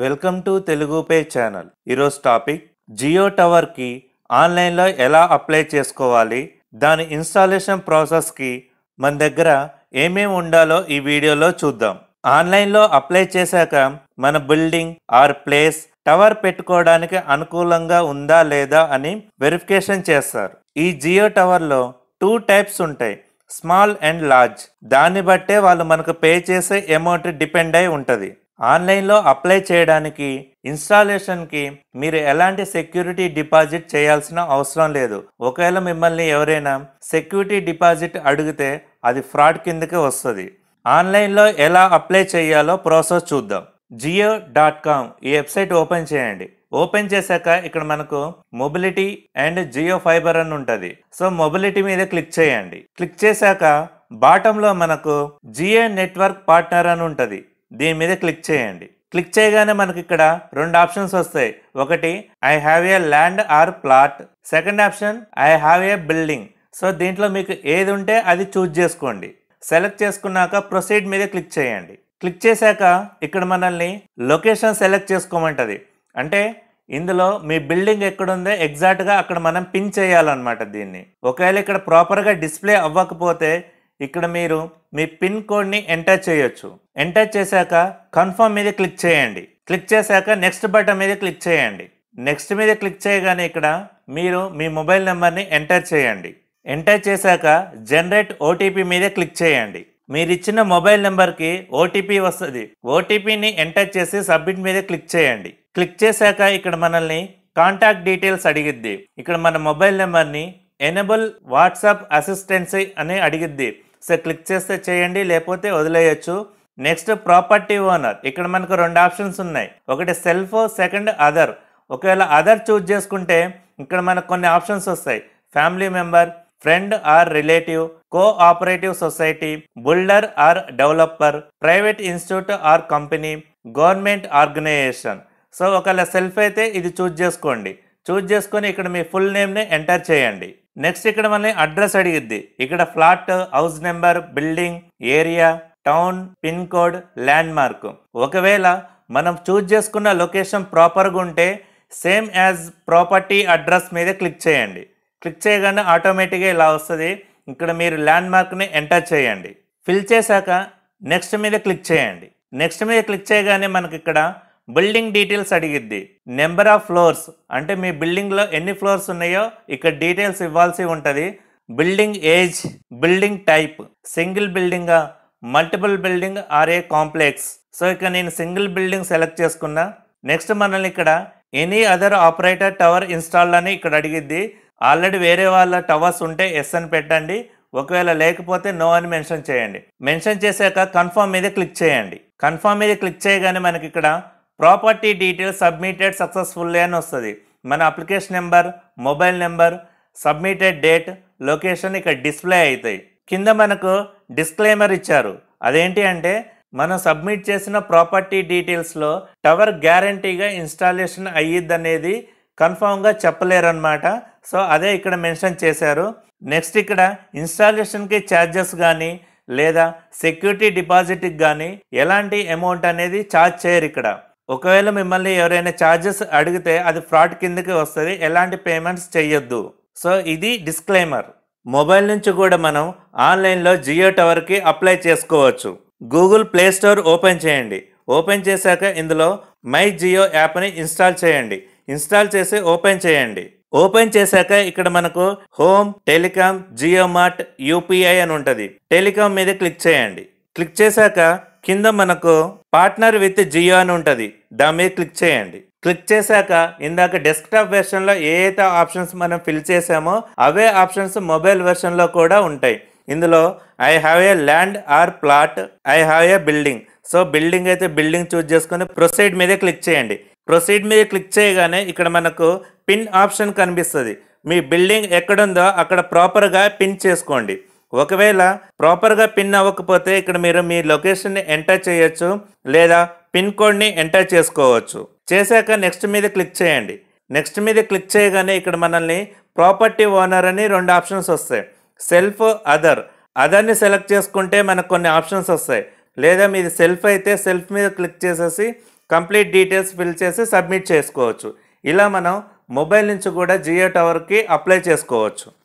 welcome to Telugu పే channel ఈరోజు topic Jio టవర్కి ఆన్లైన్లో ఎలా అప్లై చేసుకోవాలి దాని ఇన్స్టాలేషన్ ప్రాసెస్కి మన దగ్గర ఏమేమి ఉండాలో ఈ వీడియోలో చూద్దాం ఆన్లైన్లో అప్లై చేశాక మన బిల్డింగ్ ఆర్ ప్లేస్ టవర్ పెట్టుకోవడానికి అనుకూలంగా ఉందా లేదా అని వెరిఫికేషన్ చేస్తారు ఈ జియో టవర్లో టూ టైప్స్ ఉంటాయి స్మాల్ అండ్ లార్జ్ దాన్ని బట్టే వాళ్ళు మనకు పే చేసే అమౌంట్ డిపెండ్ అయి ఉంటుంది ఆన్లైన్లో అప్లై చేయడానికి ఇన్స్టాలేషన్కి మీరు ఎలాంటి సెక్యూరిటీ డిపాజిట్ చేయాల్సిన అవసరం లేదు ఒకవేళ మిమ్మల్ని ఎవరైనా సెక్యూరిటీ డిపాజిట్ అడిగితే అది ఫ్రాడ్ కిందకి వస్తుంది ఆన్లైన్లో ఎలా అప్లై చేయాలో ప్రాసెస్ చూద్దాం జియో డాట్ కామ్ ఈ వెబ్సైట్ ఓపెన్ చేయండి ఓపెన్ చేశాక ఇక్కడ మనకు మొబిలిటీ అండ్ జియో ఫైబర్ అని ఉంటుంది సో మొబిలిటీ మీద క్లిక్ చేయండి క్లిక్ చేశాక బాటంలో మనకు జియో నెట్వర్క్ పార్ట్నర్ అని ఉంటుంది దీని మీద క్లిక్ చేయండి క్లిక్ చేయగానే మనకి ఇక్కడ రెండు ఆప్షన్స్ వస్తాయి ఒకటి I have a land or plot second option I have a building so దీంట్లో మీకు ఏది ఉంటే అది చూజ్ చేసుకోండి సెలెక్ట్ చేసుకున్నాక ప్రొసీడ్ మీద క్లిక్ చేయండి క్లిక్ చేశాక ఇక్కడ మనల్ని లొకేషన్ సెలెక్ట్ చేసుకోమంటది అంటే ఇందులో మీ బిల్డింగ్ ఎక్కడుందో ఎగ్జాక్ట్గా అక్కడ మనం పిన్ చేయాలన్నమాట దీన్ని ఒకవేళ ఇక్కడ ప్రాపర్గా డిస్ప్లే అవ్వకపోతే ఇక్కడ మీరు మీ పిన్ కోడ్ని ఎంటర్ చేయొచ్చు ఎంటర్ చేశాక కన్ఫర్మ్ మీద క్లిక్ చేయండి క్లిక్ చేశాక నెక్స్ట్ బటన్ మీద క్లిక్ చేయండి నెక్స్ట్ మీద క్లిక్ చేయగానే ఇక్కడ మీరు మీ మొబైల్ నెంబర్ని ఎంటర్ చేయండి ఎంటర్ చేశాక జనరేట్ ఓటీపీ మీద క్లిక్ చేయండి మీరు ఇచ్చిన మొబైల్ నెంబర్కి ఓటీపీ వస్తుంది ఓటీపీని ఎంటర్ చేసి సబ్మిట్ మీద క్లిక్ చేయండి క్లిక్ చేశాక ఇక్కడ మనల్ని కాంటాక్ట్ డీటెయిల్స్ అడిగిద్ది ఇక్కడ మన మొబైల్ నెంబర్ని ఎనబుల్ వాట్సాప్ అసిస్టెన్సీ అని అడిగిద్ది సో క్లిక్ చేస్తే చేయండి లేకపోతే వదిలేయచ్చు నెక్స్ట్ ప్రాపర్టీ ఓనర్ ఇక్కడ మనకు రెండు ఆప్షన్స్ ఉన్నాయి ఒకటి సెల్ఫ్ సెకండ్ అదర్ ఒకవేళ అదర్ చూజ్ చేసుకుంటే ఇక్కడ మనకు కొన్ని ఆప్షన్స్ వస్తాయి family member friend or relative cooperative society builder or developer private institute or company government organisation so ఒకవేళ సెల్ఫ్ అయితే ఇది చూజ్ చేసుకోండి చూజ్ చేసుకొని ఇక్కడ మీ ఫుల్ నేమ్ని ఎంటర్ చేయండి నెక్స్ట్ ఇక్కడ మనల్ని అడ్రస్ అడిగిద్ది ఇక్కడ flat house number building area town pin code landmark ఒకవేళ మనం చూజ్ చేసుకున్న లొకేషన్ ప్రాపర్గా ఉంటే సేమ్ యాజ్ ప్రాపర్టీ అడ్రస్ మీద క్లిక్ చేయండి క్లిక్ చేయగానే ఆటోమేటిక్గా ఇలా వస్తుంది ఇక్కడ మీరు ల్యాండ్ మార్క్ని ఎంటర్ చేయండి ఫిల్ చేశాక నెక్స్ట్ మీద క్లిక్ చేయండి నెక్స్ట్ మీద క్లిక్ చేయగానే మనకి ఇక్కడ బిల్డింగ్ డీటెయిల్స్ అడిగిద్ది నెంబర్ ఆఫ్ ఫ్లోర్స్ అంటే మీ బిల్డింగ్లో ఎన్ని ఫ్లోర్స్ ఉన్నాయో ఇక్కడ డీటెయిల్స్ ఇవ్వాల్సి ఉంటుంది building age building type single building multiple building or a complex so ఇక్కడ నేను సింగిల్ బిల్డింగ్ సెలెక్ట్ చేసుకున్నా నెక్స్ట్ మనల్ని ఇక్కడ any other operator tower install అని ఇక్కడ అడిగిద్ది ఆల్రెడీ వేరే వాళ్ళ టవర్స్ ఉంటే ఎస్ అని పెట్టండి ఒకవేళ లేకపోతే నో అని మెన్షన్ చేయండి మెన్షన్ చేశాక కన్ఫామ్ మీద క్లిక్ చేయండి కన్ఫామ్ మీద క్లిక్ చేయగానే మనకి ఇక్కడ ప్రాపర్టీ డీటెయిల్స్ సబ్మిటెడ్ సక్సెస్ఫుల్లీ అని వస్తుంది మన application number mobile number submitted date location ఇక్కడ డిస్ప్లే అవుతాయి కింద మనకు డిస్క్లైమర్ ఇచ్చారు అదేంటి అంటే మనం సబ్మిట్ చేసిన ప్రాపర్టీ డీటెయిల్స్లో టవర్ గ్యారంటీగా ఇన్స్టాలేషన్ అయ్యిద్దనేది కన్ఫామ్గా చెప్పలేరనమాట సో అదే ఇక్కడ మెన్షన్ చేశారు నెక్స్ట్ ఇక్కడ ఇన్స్టాలేషన్కి ఛార్జెస్ కానీ లేదా సెక్యూరిటీ డిపాజిట్కి కానీ ఎలాంటి అమౌంట్ అనేది ఛార్జ్ చేయరు ఇక్కడ ఒకవేళ మిమ్మల్ని ఎవరైనా ఛార్జెస్ అడిగితే అది ఫ్రాడ్ కిందకి వస్తుంది ఎలాంటి పేమెంట్స్ చేయొద్దు సో ఇది డిస్క్లైమర్ మొబైల్ నుంచి కూడా మనం ఆన్లైన్లో జియో టవర్కి అప్లై చేసుకోవచ్చు గూగుల్ ప్లే స్టోర్ ఓపెన్ చేయండి ఓపెన్ చేశాక ఇందులో మై జియో యాప్ని ఇన్స్టాల్ చేయండి ఇన్స్టాల్ చేసి ఓపెన్ చేయండి ఓపెన్ చేశాక ఇక్కడ మనకు home telecom Jio mart UPI అని ఉంటుంది టెలికామ్ మీద క్లిక్ చేయండి క్లిక్ చేశాక కింద మనకు పార్ట్నర్ విత్ జియో అని ఉంటుంది దాని మీద క్లిక్ చేయండి క్లిక్ చేశాక ఇందాక డెస్క్టాప్ వెర్షన్లో ఏ అయితే ఆప్షన్స్ మనం ఫిల్ చేసామో అవే ఆప్షన్స్ మొబైల్ వెర్షన్లో కూడా ఉంటాయి ఇందులో I have a land or plot I have a building so building అయితే బిల్డింగ్ చూజ్ చేసుకుని ప్రొసీడ్ మీదే క్లిక్ చేయండి ప్రొసీడ్ మీద క్లిక్ చేయగానే ఇక్కడ మనకు పిన్ ఆప్షన్ కనిపిస్తుంది మీ బిల్డింగ్ ఎక్కడుందో అక్కడ ప్రాపర్గా పిన్ చేసుకోండి ఒకవేళ ప్రాపర్గా పిన్ అవ్వకపోతే ఇక్కడ మీరు మీ లొకేషన్ని ఎంటర్ చేయొచ్చు లేదా పిన్ కోడ్ని ఎంటర్ చేసుకోవచ్చు చేశాక నెక్స్ట్ మీద క్లిక్ చేయండి నెక్స్ట్ మీద క్లిక్ చేయగానే ఇక్కడ మనల్ని ప్రాపర్టీ ఓనర్ అని రెండు ఆప్షన్స్ వస్తాయి సెల్ఫ్ అదర్ అదర్ని సెలెక్ట్ చేసుకుంటే మనకు కొన్ని ఆప్షన్స్ వస్తాయి లేదా మీది సెల్ఫ్ అయితే సెల్ఫ్ మీద క్లిక్ చేసేసి కంప్లీట్ డీటెయిల్స్ ఫిల్ చేసి సబ్మిట్ చేసుకోవచ్చు ఇలా మనం మొబైల్ నుంచి కూడా జియో టవర్కి అప్లై చేసుకోవచ్చు